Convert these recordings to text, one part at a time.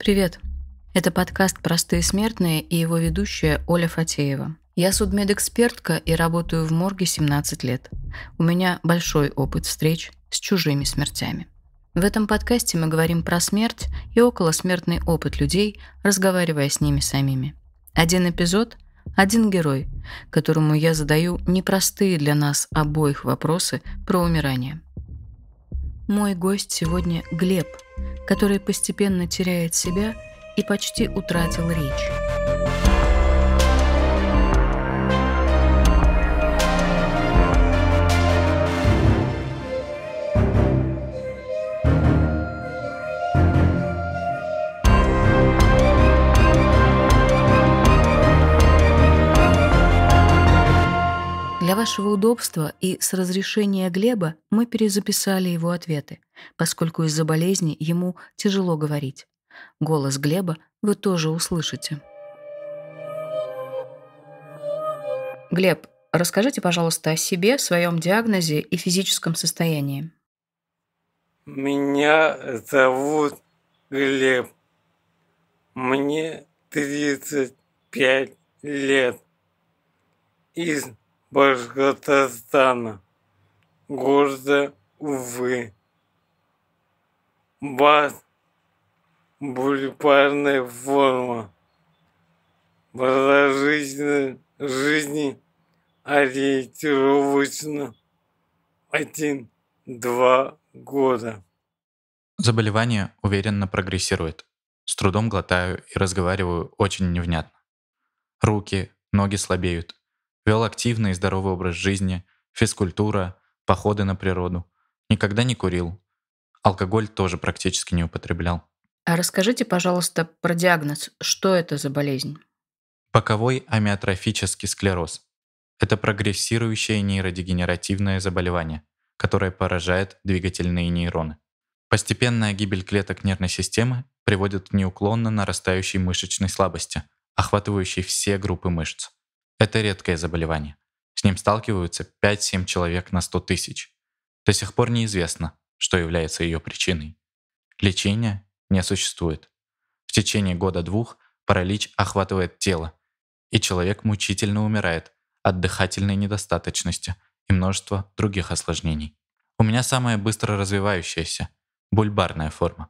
Привет. Это подкаст «Простые смертные» и его ведущая Оля Фатеева. Я судмедэкспертка и работаю в морге 17 лет. У меня большой опыт встреч с чужими смертями. В этом подкасте мы говорим про смерть и околосмертный опыт людей, разговаривая с ними самими. Один эпизод – один герой, которому я задаю непростые для нас обоих вопросы про умирание. Мой гость сегодня – Глеб – который постепенно теряет себя и почти утратил речь. Для вашего удобства и с разрешения Глеба мы перезаписали его ответы, поскольку из-за болезни ему тяжело говорить. Голос Глеба вы тоже услышите. Глеб, расскажите, пожалуйста, о себе, своем диагнозе и физическом состоянии. Меня зовут Глеб. Мне 35 лет. Из Башкортостана, города Увы. Бас, бульварная форма, продолжительность жизни ориентировочно один-два года. Заболевание уверенно прогрессирует. С трудом глотаю и разговариваю очень невнятно. Руки, ноги слабеют. Вел активный и здоровый образ жизни, физкультура, походы на природу. Никогда не курил. Алкоголь тоже практически не употреблял. А расскажите, пожалуйста, про диагноз. Что это за болезнь? Боковой амиотрофический склероз. Это прогрессирующее нейродегенеративное заболевание, которое поражает двигательные нейроны. Постепенная гибель клеток нервной системы приводит к неуклонно нарастающей мышечной слабости, охватывающей все группы мышц. Это редкое заболевание. С ним сталкиваются 5-7 человек на 100 тысяч. До сих пор неизвестно, что является ее причиной. Лечения не существует. В течение года-двух паралич охватывает тело, и человек мучительно умирает от дыхательной недостаточности и множества других осложнений. У меня самая быстро развивающаяся, бульбарная форма.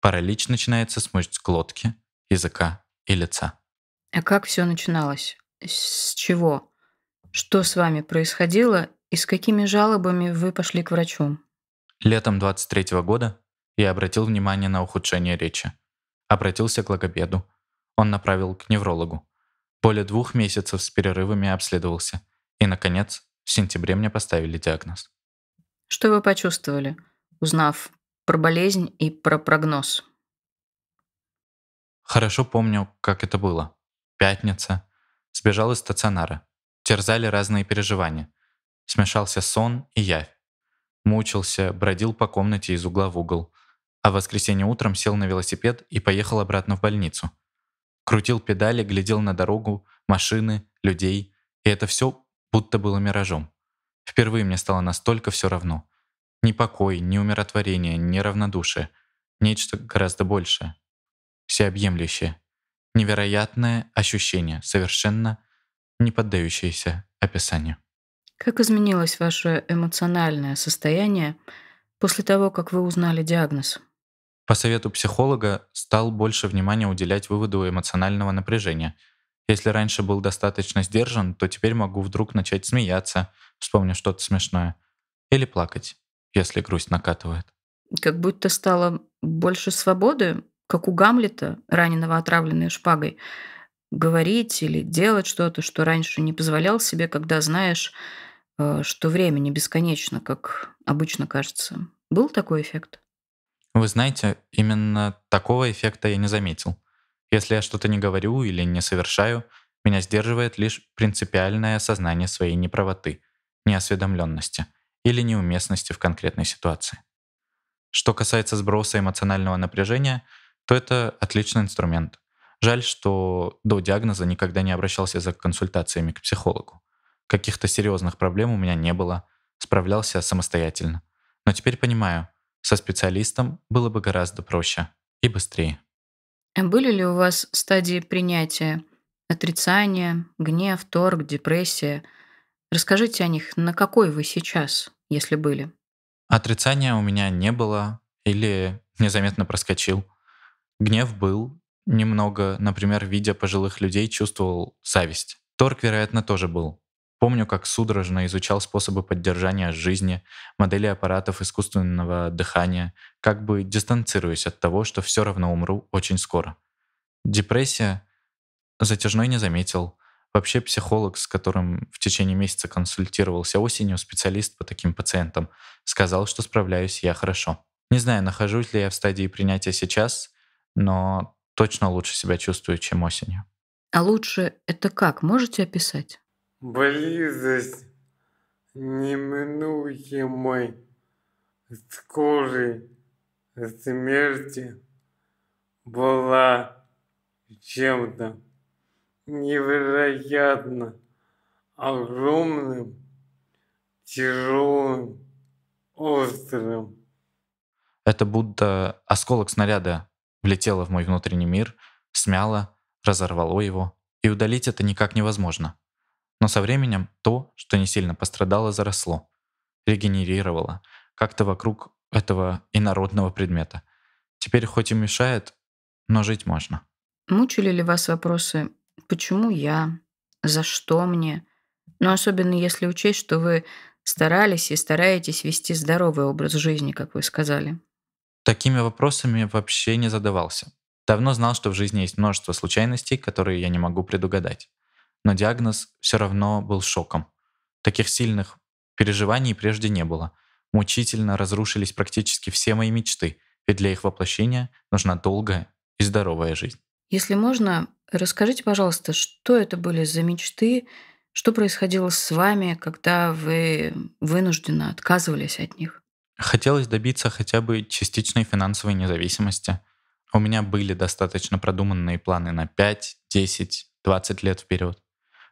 Паралич начинается с мышц глотки, языка и лица. А как все начиналось? С чего? Что с вами происходило и с какими жалобами вы пошли к врачу? Летом 23 -го года я обратил внимание на ухудшение речи. Обратился к логопеду. Он направил к неврологу. Более двух месяцев с перерывами обследовался. И, наконец, в сентябре мне поставили диагноз. Что вы почувствовали, узнав про болезнь и про прогноз? Хорошо помню, как это было. Пятница, Сбежал из стационара. Терзали разные переживания. Смешался сон и явь. Мучился, бродил по комнате из угла в угол. А в воскресенье утром сел на велосипед и поехал обратно в больницу. Крутил педали, глядел на дорогу, машины, людей. И это все будто было миражом. Впервые мне стало настолько все равно. Ни покой, ни умиротворение, ни равнодушие. Нечто гораздо большее. Всеобъемлющее. Невероятное ощущение, совершенно не поддающееся описанию. Как изменилось ваше эмоциональное состояние после того, как вы узнали диагноз? По совету психолога стал больше внимания уделять выводу эмоционального напряжения. Если раньше был достаточно сдержан, то теперь могу вдруг начать смеяться, вспомнив что-то смешное, или плакать, если грусть накатывает. Как будто стало больше свободы как у Гамлета, раненого отравленной шпагой, говорить или делать что-то, что раньше не позволял себе, когда знаешь, э, что время не бесконечно, как обычно кажется. Был такой эффект? Вы знаете, именно такого эффекта я не заметил. Если я что-то не говорю или не совершаю, меня сдерживает лишь принципиальное осознание своей неправоты, неосведомленности или неуместности в конкретной ситуации. Что касается сброса эмоционального напряжения — то это отличный инструмент. Жаль, что до диагноза никогда не обращался за консультациями к психологу. Каких-то серьезных проблем у меня не было, справлялся самостоятельно. Но теперь понимаю, со специалистом было бы гораздо проще и быстрее. А были ли у вас стадии принятия? Отрицание, гнев, торг, депрессия. Расскажите о них, на какой вы сейчас, если были? Отрицания у меня не было или незаметно проскочил. Гнев был, немного, например, видя пожилых людей, чувствовал зависть. Торг, вероятно, тоже был. Помню, как судорожно изучал способы поддержания жизни, модели аппаратов искусственного дыхания, как бы дистанцируясь от того, что все равно умру очень скоро. Депрессия затяжной не заметил. Вообще психолог, с которым в течение месяца консультировался осенью, специалист по таким пациентам, сказал, что справляюсь я хорошо. Не знаю, нахожусь ли я в стадии принятия сейчас, но точно лучше себя чувствую, чем осенью. А лучше это как? Можете описать? Близость неминуемой скорой смерти была чем-то невероятно огромным, тяжелым, острым. Это будто осколок снаряда влетело в мой внутренний мир, смяло, разорвало его, и удалить это никак невозможно. Но со временем то, что не сильно пострадало, заросло, регенерировало, как-то вокруг этого инородного предмета. Теперь хоть и мешает, но жить можно. Мучили ли вас вопросы «почему я?», «за что мне?», но ну, особенно если учесть, что вы старались и стараетесь вести здоровый образ жизни, как вы сказали. Такими вопросами вообще не задавался. Давно знал, что в жизни есть множество случайностей, которые я не могу предугадать. Но диагноз все равно был шоком. Таких сильных переживаний прежде не было. Мучительно разрушились практически все мои мечты, ведь для их воплощения нужна долгая и здоровая жизнь. Если можно, расскажите, пожалуйста, что это были за мечты, что происходило с вами, когда вы вынужденно отказывались от них? Хотелось добиться хотя бы частичной финансовой независимости. У меня были достаточно продуманные планы на 5, 10, 20 лет вперед.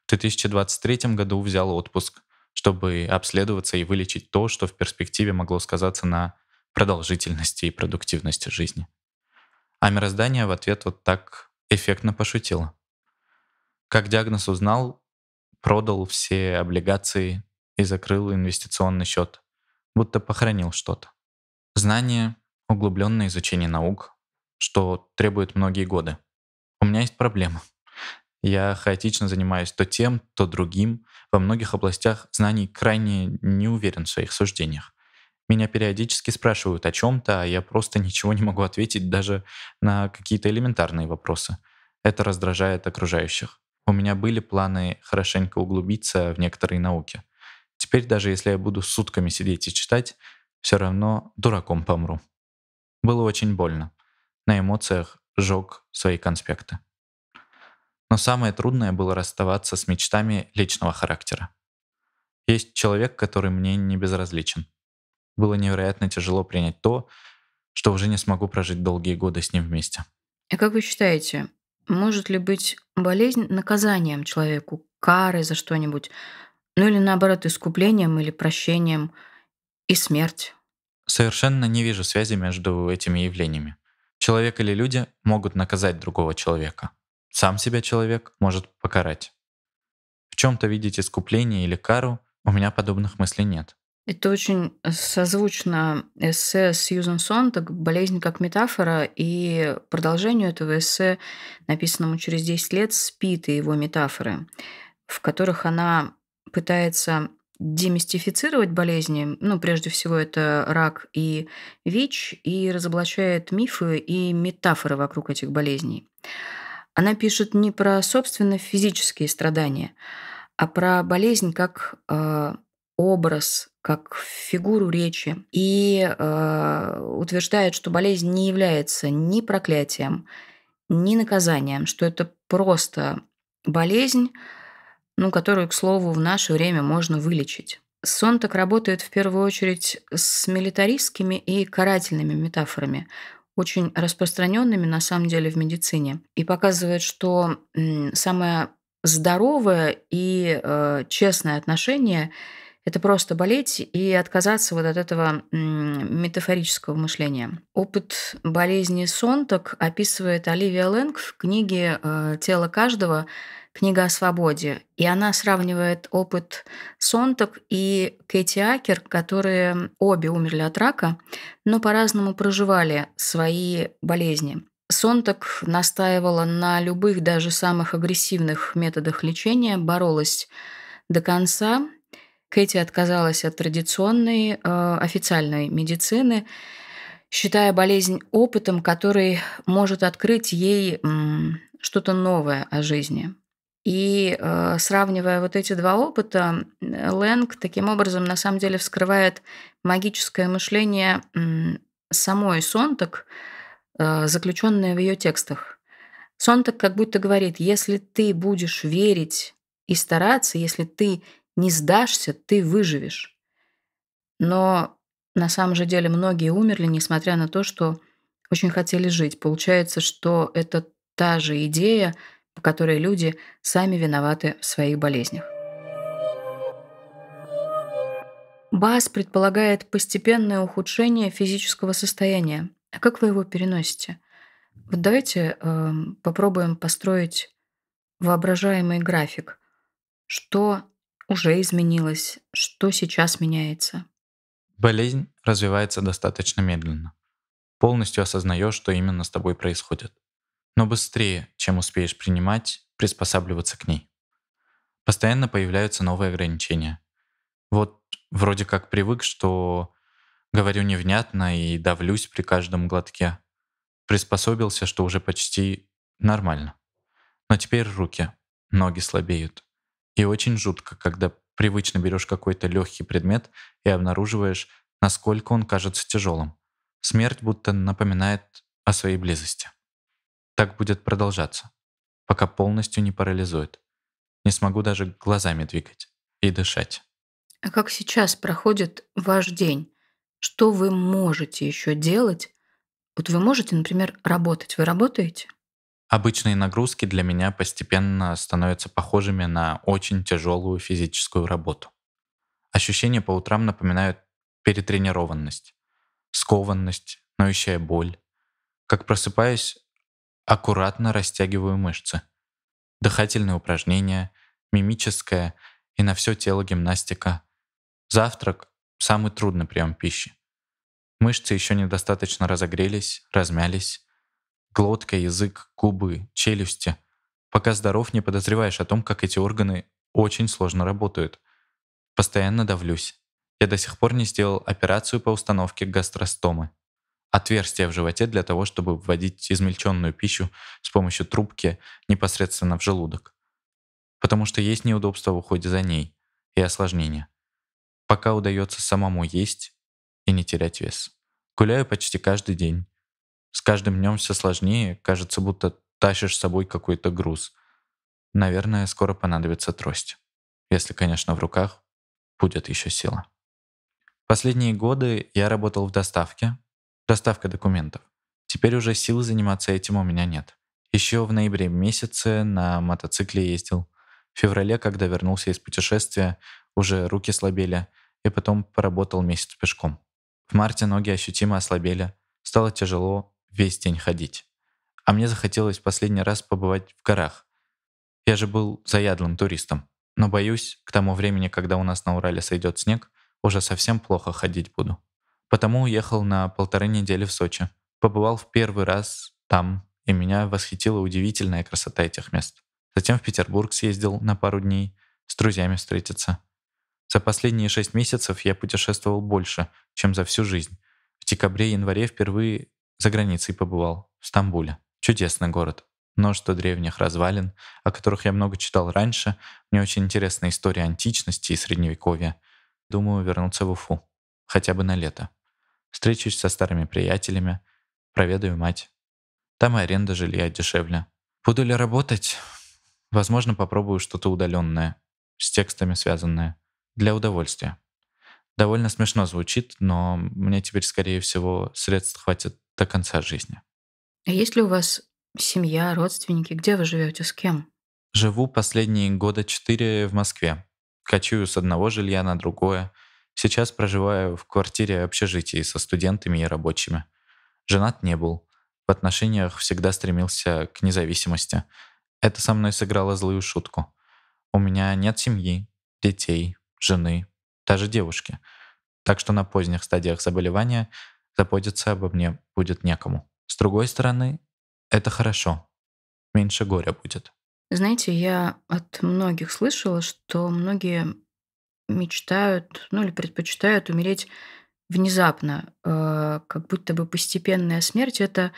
В 2023 году взял отпуск, чтобы обследоваться и вылечить то, что в перспективе могло сказаться на продолжительности и продуктивности жизни. А мироздание в ответ вот так эффектно пошутило. Как диагноз узнал, продал все облигации и закрыл инвестиционный счет будто похоронил что-то. Знание, углубленное изучение наук, что требует многие годы. У меня есть проблема. Я хаотично занимаюсь то тем, то другим. Во многих областях знаний крайне не уверен в своих суждениях. Меня периодически спрашивают о чем-то, а я просто ничего не могу ответить даже на какие-то элементарные вопросы. Это раздражает окружающих. У меня были планы хорошенько углубиться в некоторые науки. Теперь даже если я буду сутками сидеть и читать, все равно дураком помру. Было очень больно. На эмоциях жег свои конспекты. Но самое трудное было расставаться с мечтами личного характера. Есть человек, который мне не безразличен. Было невероятно тяжело принять то, что уже не смогу прожить долгие годы с ним вместе. И как вы считаете, может ли быть болезнь наказанием человеку, карой за что-нибудь, ну или наоборот, искуплением или прощением и смерть. Совершенно не вижу связи между этими явлениями. Человек или люди могут наказать другого человека. Сам себя человек может покарать. В чем-то видеть искупление или кару у меня подобных мыслей нет. Это очень созвучно эссе Сьюзен Сонтак «Болезнь как метафора» и продолжению этого эссе, написанному через 10 лет, «Спит» и его метафоры, в которых она пытается демистифицировать болезни, ну, прежде всего, это рак и ВИЧ, и разоблачает мифы и метафоры вокруг этих болезней. Она пишет не про, собственно, физические страдания, а про болезнь как э, образ, как фигуру речи, и э, утверждает, что болезнь не является ни проклятием, ни наказанием, что это просто болезнь, ну, которую, к слову, в наше время можно вылечить. Сон так работает в первую очередь с милитаристскими и карательными метафорами, очень распространенными на самом деле в медицине, и показывает, что самое здоровое и э, честное отношение это просто болеть и отказаться вот от этого метафорического мышления. Опыт болезни Сонток описывает Оливия Лэнг в книге э, «Тело каждого», книга о свободе. И она сравнивает опыт Сонток и Кэти Акер, которые обе умерли от рака, но по-разному проживали свои болезни. Сонток настаивала на любых, даже самых агрессивных методах лечения, боролась до конца Кэти отказалась от традиционной э, официальной медицины, считая болезнь опытом, который может открыть ей м, что-то новое о жизни. И э, сравнивая вот эти два опыта, Лэнг таким образом на самом деле вскрывает магическое мышление м, самой Сонтак, э, заключенное в ее текстах. Сонтак как будто говорит, если ты будешь верить и стараться, если ты не сдашься, ты выживешь. Но на самом же деле многие умерли, несмотря на то, что очень хотели жить. Получается, что это та же идея, по которой люди сами виноваты в своих болезнях. БАС предполагает постепенное ухудшение физического состояния. А как вы его переносите? Вот давайте э, попробуем построить воображаемый график. Что уже изменилось, что сейчас меняется? Болезнь развивается достаточно медленно. Полностью осознаешь, что именно с тобой происходит. Но быстрее, чем успеешь принимать, приспосабливаться к ней. Постоянно появляются новые ограничения. Вот вроде как привык, что говорю невнятно и давлюсь при каждом глотке. Приспособился, что уже почти нормально. Но теперь руки, ноги слабеют. И очень жутко, когда привычно берешь какой-то легкий предмет и обнаруживаешь, насколько он кажется тяжелым. Смерть будто напоминает о своей близости. Так будет продолжаться, пока полностью не парализует. Не смогу даже глазами двигать и дышать. А как сейчас проходит ваш день? Что вы можете еще делать? Вот вы можете, например, работать. Вы работаете? Обычные нагрузки для меня постепенно становятся похожими на очень тяжелую физическую работу. Ощущения по утрам напоминают перетренированность, скованность, ноющая боль. Как просыпаюсь, аккуратно растягиваю мышцы. Дыхательные упражнения, мимическая и на все тело гимнастика. Завтрак – самый трудный прием пищи. Мышцы еще недостаточно разогрелись, размялись. Глотка, язык, губы, челюсти. Пока здоров, не подозреваешь о том, как эти органы очень сложно работают. Постоянно давлюсь. Я до сих пор не сделал операцию по установке гастростомы. Отверстие в животе для того, чтобы вводить измельченную пищу с помощью трубки непосредственно в желудок. Потому что есть неудобства в уходе за ней и осложнения. Пока удается самому есть и не терять вес. Гуляю почти каждый день. С каждым днем все сложнее, кажется, будто тащишь с собой какой-то груз. Наверное, скоро понадобится трость. Если, конечно, в руках будет еще сила. Последние годы я работал в доставке. Доставка документов. Теперь уже силы заниматься этим у меня нет. Еще в ноябре месяце на мотоцикле ездил. В феврале, когда вернулся из путешествия, уже руки слабели, и потом поработал месяц пешком. В марте ноги ощутимо ослабели, стало тяжело весь день ходить. А мне захотелось последний раз побывать в горах. Я же был заядлым туристом. Но боюсь, к тому времени, когда у нас на Урале сойдет снег, уже совсем плохо ходить буду. Потому уехал на полторы недели в Сочи. Побывал в первый раз там, и меня восхитила удивительная красота этих мест. Затем в Петербург съездил на пару дней, с друзьями встретиться. За последние шесть месяцев я путешествовал больше, чем за всю жизнь. В декабре январе впервые за границей побывал, в Стамбуле. Чудесный город. Множество древних развалин, о которых я много читал раньше. Мне очень интересна история античности и средневековья. Думаю вернуться в Уфу. Хотя бы на лето. Встречусь со старыми приятелями, проведаю мать. Там и аренда жилья дешевле. Буду ли работать? Возможно, попробую что-то удаленное, с текстами связанное, для удовольствия. Довольно смешно звучит, но мне теперь, скорее всего, средств хватит до конца жизни. А есть ли у вас семья, родственники? Где вы живете? С кем? Живу последние года четыре в Москве. Кочую с одного жилья на другое. Сейчас проживаю в квартире общежитии со студентами и рабочими. Женат не был. В отношениях всегда стремился к независимости. Это со мной сыграло злую шутку. У меня нет семьи, детей, жены, даже девушки. Так что на поздних стадиях заболевания заботиться обо мне будет некому. С другой стороны, это хорошо. Меньше горя будет. Знаете, я от многих слышала, что многие мечтают, ну или предпочитают умереть внезапно, э, как будто бы постепенная смерть — это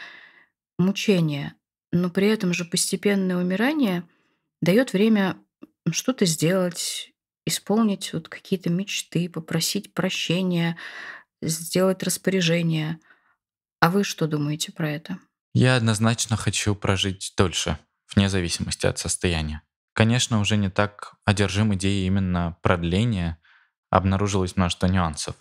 мучение. Но при этом же постепенное умирание дает время что-то сделать, исполнить вот какие-то мечты, попросить прощения, сделать распоряжение. А вы что думаете про это? Я однозначно хочу прожить дольше, вне зависимости от состояния. Конечно, уже не так одержим идеей именно продления, обнаружилось множество нюансов.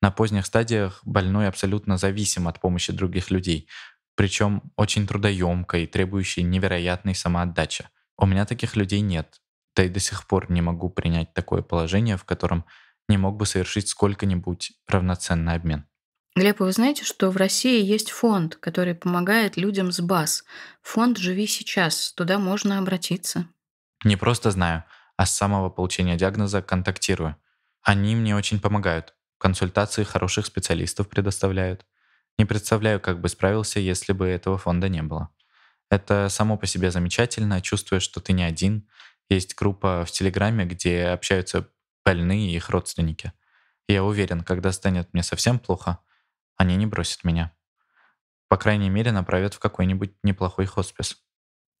На поздних стадиях больной абсолютно зависим от помощи других людей, причем очень трудоемкой, требующей невероятной самоотдачи. У меня таких людей нет, да и до сих пор не могу принять такое положение, в котором не мог бы совершить сколько-нибудь равноценный обмен. Глеб, вы знаете, что в России есть фонд, который помогает людям с БАС. Фонд «Живи сейчас». Туда можно обратиться. Не просто знаю, а с самого получения диагноза контактирую. Они мне очень помогают. Консультации хороших специалистов предоставляют. Не представляю, как бы справился, если бы этого фонда не было. Это само по себе замечательно, чувствуя, что ты не один. Есть группа в Телеграме, где общаются больные и их родственники. я уверен, когда станет мне совсем плохо, они не бросят меня. По крайней мере, направят в какой-нибудь неплохой хоспис.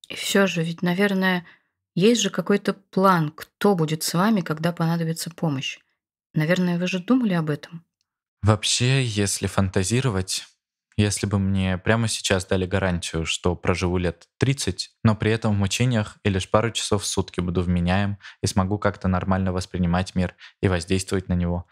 И все же, ведь, наверное, есть же какой-то план, кто будет с вами, когда понадобится помощь. Наверное, вы же думали об этом. Вообще, если фантазировать, если бы мне прямо сейчас дали гарантию, что проживу лет 30, но при этом в мучениях и лишь пару часов в сутки буду вменяем и смогу как-то нормально воспринимать мир и воздействовать на него,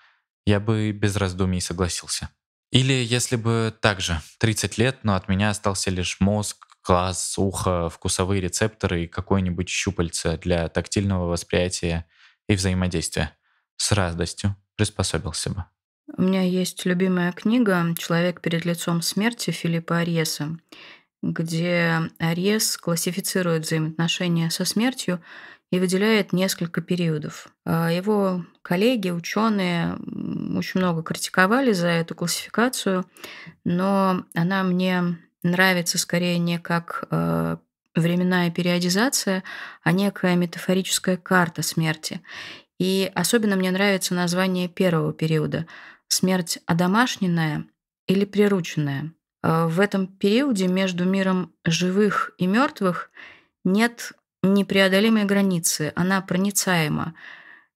я бы без раздумий согласился. Или если бы также 30 лет, но от меня остался лишь мозг, глаз, ухо, вкусовые рецепторы и какое-нибудь щупальце для тактильного восприятия и взаимодействия. С радостью приспособился бы. У меня есть любимая книга «Человек перед лицом смерти» Филиппа Ареса, где Арес классифицирует взаимоотношения со смертью и выделяет несколько периодов. А его коллеги, ученые очень много критиковали за эту классификацию, но она мне нравится скорее не как э, временная периодизация, а некая метафорическая карта смерти. И особенно мне нравится название первого периода смерть одомашненная или прирученная. Э, в этом периоде между миром живых и мертвых нет непреодолимой границы, она проницаема.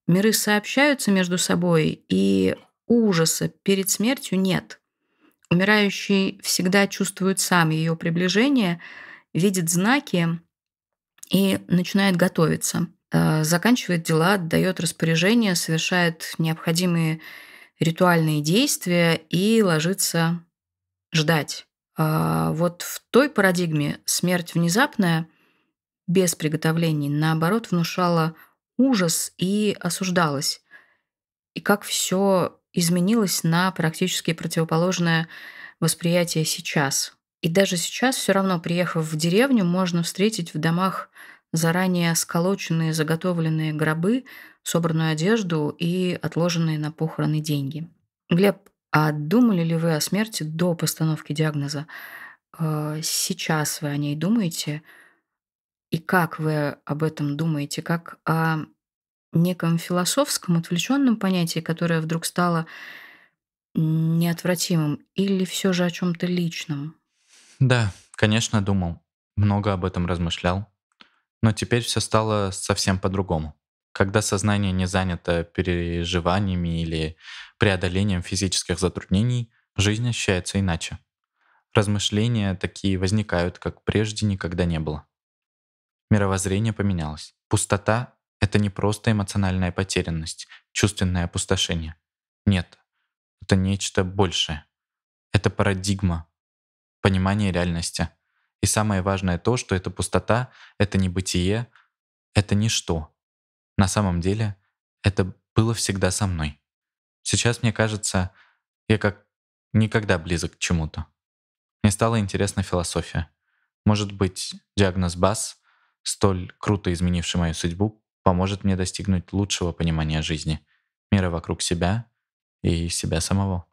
Миры сообщаются между собой, и ужаса перед смертью нет. Умирающий всегда чувствует сам ее приближение, видит знаки и начинает готовиться. Э, заканчивает дела, отдает распоряжение, совершает необходимые ритуальные действия и ложиться ждать. А вот в той парадигме смерть внезапная, без приготовлений, наоборот, внушала ужас и осуждалась. И как все изменилось на практически противоположное восприятие сейчас. И даже сейчас, все равно, приехав в деревню, можно встретить в домах заранее сколоченные, заготовленные гробы собранную одежду и отложенные на похороны деньги. Глеб, а думали ли вы о смерти до постановки диагноза? Э, сейчас вы о ней думаете? И как вы об этом думаете? Как о неком философском, отвлеченном понятии, которое вдруг стало неотвратимым? Или все же о чем-то личном? Да, конечно, думал. Много об этом размышлял. Но теперь все стало совсем по-другому когда сознание не занято переживаниями или преодолением физических затруднений, жизнь ощущается иначе. Размышления такие возникают, как прежде никогда не было. Мировоззрение поменялось. Пустота — это не просто эмоциональная потерянность, чувственное опустошение. Нет, это нечто большее. Это парадигма, понимание реальности. И самое важное то, что эта пустота — это не бытие, это ничто, на самом деле это было всегда со мной. Сейчас мне кажется, я как никогда близок к чему-то. Мне стала интересна философия. Может быть, диагноз БАС, столь круто изменивший мою судьбу, поможет мне достигнуть лучшего понимания жизни, мира вокруг себя и себя самого.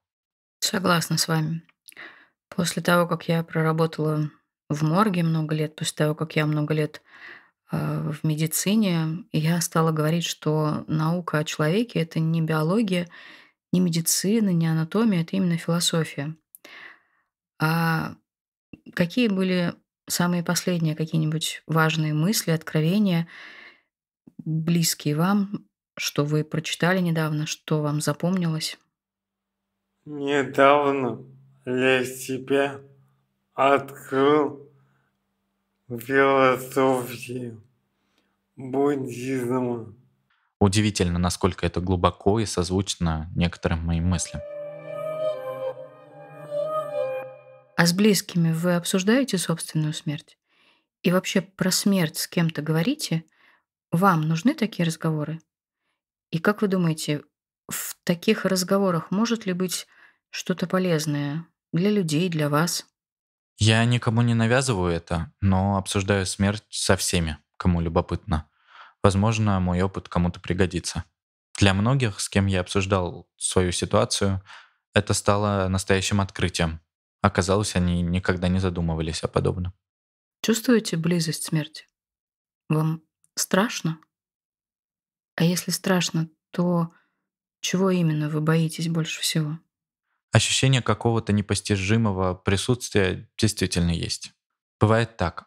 Согласна с вами. После того, как я проработала в морге много лет, после того, как я много лет Э, в медицине, и я стала говорить, что наука о человеке — это не биология, не медицина, не анатомия, это именно философия. А какие были самые последние какие-нибудь важные мысли, откровения, близкие вам, что вы прочитали недавно, что вам запомнилось? Недавно для себя открыл философии буддизма. Удивительно, насколько это глубоко и созвучно некоторым моим мыслям. А с близкими вы обсуждаете собственную смерть? И вообще про смерть с кем-то говорите? Вам нужны такие разговоры? И как вы думаете, в таких разговорах может ли быть что-то полезное для людей, для вас? Я никому не навязываю это, но обсуждаю смерть со всеми, кому любопытно. Возможно, мой опыт кому-то пригодится. Для многих, с кем я обсуждал свою ситуацию, это стало настоящим открытием. Оказалось, они никогда не задумывались о подобном. Чувствуете близость смерти? Вам страшно? А если страшно, то чего именно вы боитесь больше всего? ощущение какого-то непостижимого присутствия действительно есть. Бывает так.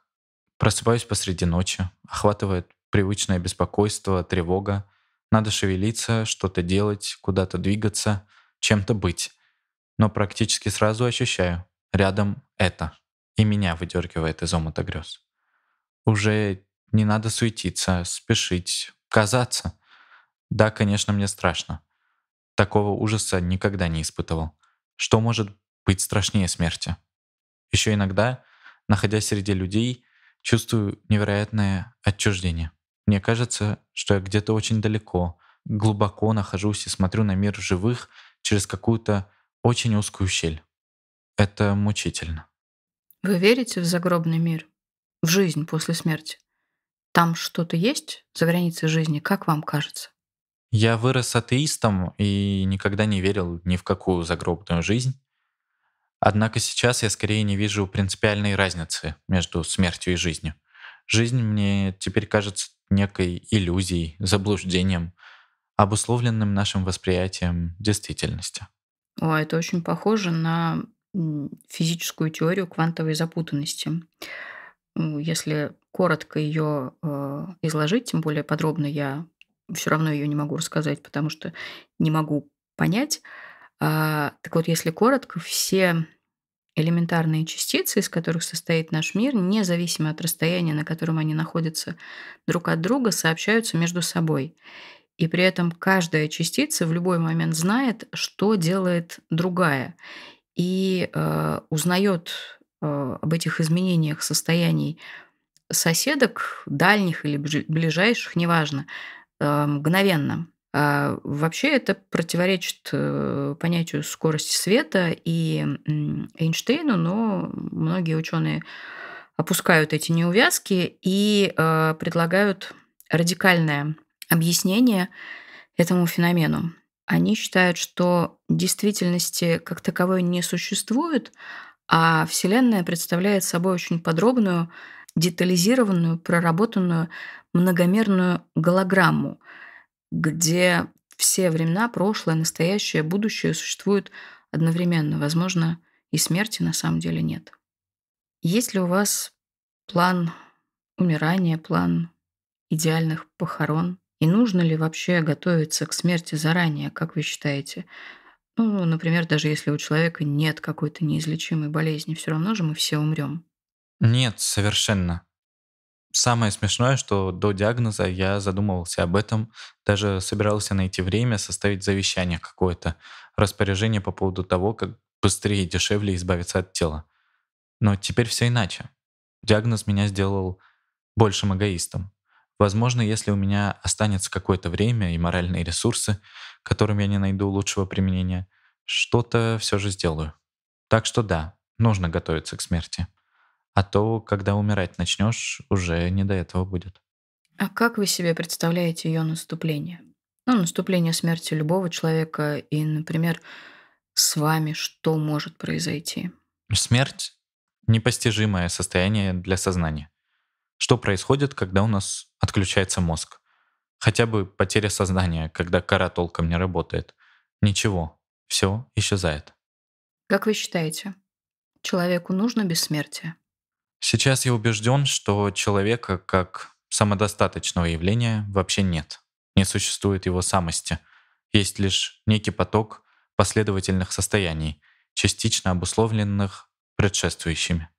Просыпаюсь посреди ночи, охватывает привычное беспокойство, тревога. Надо шевелиться, что-то делать, куда-то двигаться, чем-то быть. Но практически сразу ощущаю, рядом это. И меня выдергивает из омута грез. Уже не надо суетиться, спешить, казаться. Да, конечно, мне страшно. Такого ужаса никогда не испытывал. Что может быть страшнее смерти? Еще иногда, находясь среди людей, чувствую невероятное отчуждение. Мне кажется, что я где-то очень далеко, глубоко нахожусь и смотрю на мир живых через какую-то очень узкую щель. Это мучительно. Вы верите в загробный мир? В жизнь после смерти? Там что-то есть за границей жизни, как вам кажется? Я вырос атеистом и никогда не верил ни в какую загробную жизнь. Однако сейчас я скорее не вижу принципиальной разницы между смертью и жизнью. Жизнь мне теперь кажется некой иллюзией, заблуждением, обусловленным нашим восприятием действительности. О, это очень похоже на физическую теорию квантовой запутанности. Если коротко ее э, изложить, тем более подробно я все равно ее не могу рассказать, потому что не могу понять. А, так вот, если коротко, все элементарные частицы, из которых состоит наш мир, независимо от расстояния, на котором они находятся друг от друга, сообщаются между собой. И при этом каждая частица в любой момент знает, что делает другая, и э, узнает э, об этих изменениях состояний соседок, дальних или ближайших, неважно, Э, мгновенно. А вообще это противоречит э, понятию скорости света и Эйнштейну, но многие ученые опускают эти неувязки и э, предлагают радикальное объяснение этому феномену. Они считают, что действительности как таковой не существует, а Вселенная представляет собой очень подробную детализированную, проработанную многомерную голограмму, где все времена, прошлое, настоящее, будущее существуют одновременно. Возможно, и смерти на самом деле нет. Есть ли у вас план умирания, план идеальных похорон? И нужно ли вообще готовиться к смерти заранее, как вы считаете? Ну, например, даже если у человека нет какой-то неизлечимой болезни, все равно же мы все умрем. Нет, совершенно. Самое смешное, что до диагноза я задумывался об этом, даже собирался найти время составить завещание какое-то, распоряжение по поводу того, как быстрее и дешевле избавиться от тела. Но теперь все иначе. Диагноз меня сделал большим эгоистом. Возможно, если у меня останется какое-то время и моральные ресурсы, которым я не найду лучшего применения, что-то все же сделаю. Так что да, нужно готовиться к смерти. А то, когда умирать начнешь, уже не до этого будет. А как вы себе представляете ее наступление? Ну, наступление смерти любого человека и, например, с вами что может произойти? Смерть — непостижимое состояние для сознания. Что происходит, когда у нас отключается мозг? Хотя бы потеря сознания, когда кора толком не работает. Ничего, все исчезает. Как вы считаете, человеку нужно бессмертие? Сейчас я убежден, что человека как самодостаточного явления вообще нет. Не существует его самости. Есть лишь некий поток последовательных состояний, частично обусловленных предшествующими.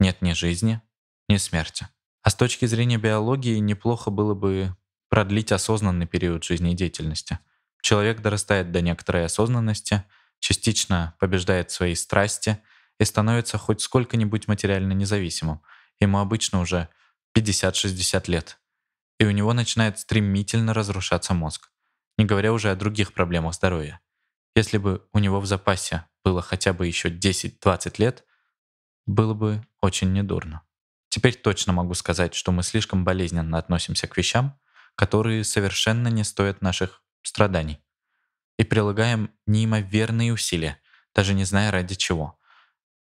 Нет ни жизни, ни смерти. А с точки зрения биологии неплохо было бы продлить осознанный период жизнедеятельности. Человек дорастает до некоторой осознанности, частично побеждает свои страсти — и становится хоть сколько-нибудь материально независимым. Ему обычно уже 50-60 лет. И у него начинает стремительно разрушаться мозг. Не говоря уже о других проблемах здоровья. Если бы у него в запасе было хотя бы еще 10-20 лет, было бы очень недурно. Теперь точно могу сказать, что мы слишком болезненно относимся к вещам, которые совершенно не стоят наших страданий. И прилагаем неимоверные усилия, даже не зная ради чего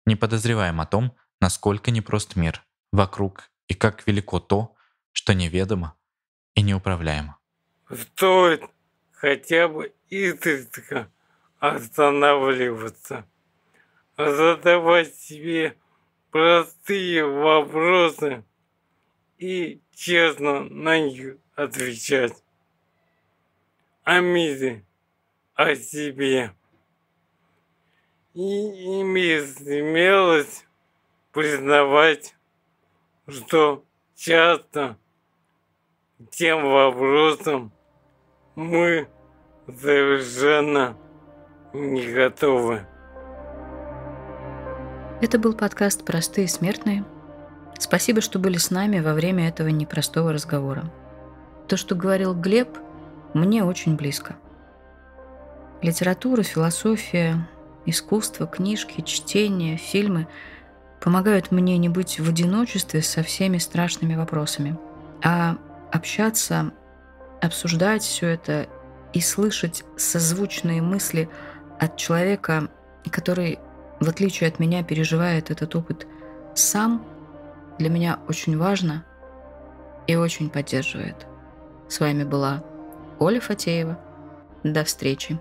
не подозреваем о том, насколько непрост мир вокруг и как велико то, что неведомо и неуправляемо. Стоит хотя бы изредка останавливаться, задавать себе простые вопросы и честно на них отвечать. О Амиды о себе и имеет смелость признавать, что часто тем вопросом мы совершенно не готовы. Это был подкаст «Простые смертные». Спасибо, что были с нами во время этого непростого разговора. То, что говорил Глеб, мне очень близко. Литература, философия, Искусство, книжки, чтение, фильмы помогают мне не быть в одиночестве со всеми страшными вопросами, а общаться, обсуждать все это и слышать созвучные мысли от человека, который, в отличие от меня, переживает этот опыт сам, для меня очень важно и очень поддерживает. С вами была Оля Фатеева. До встречи!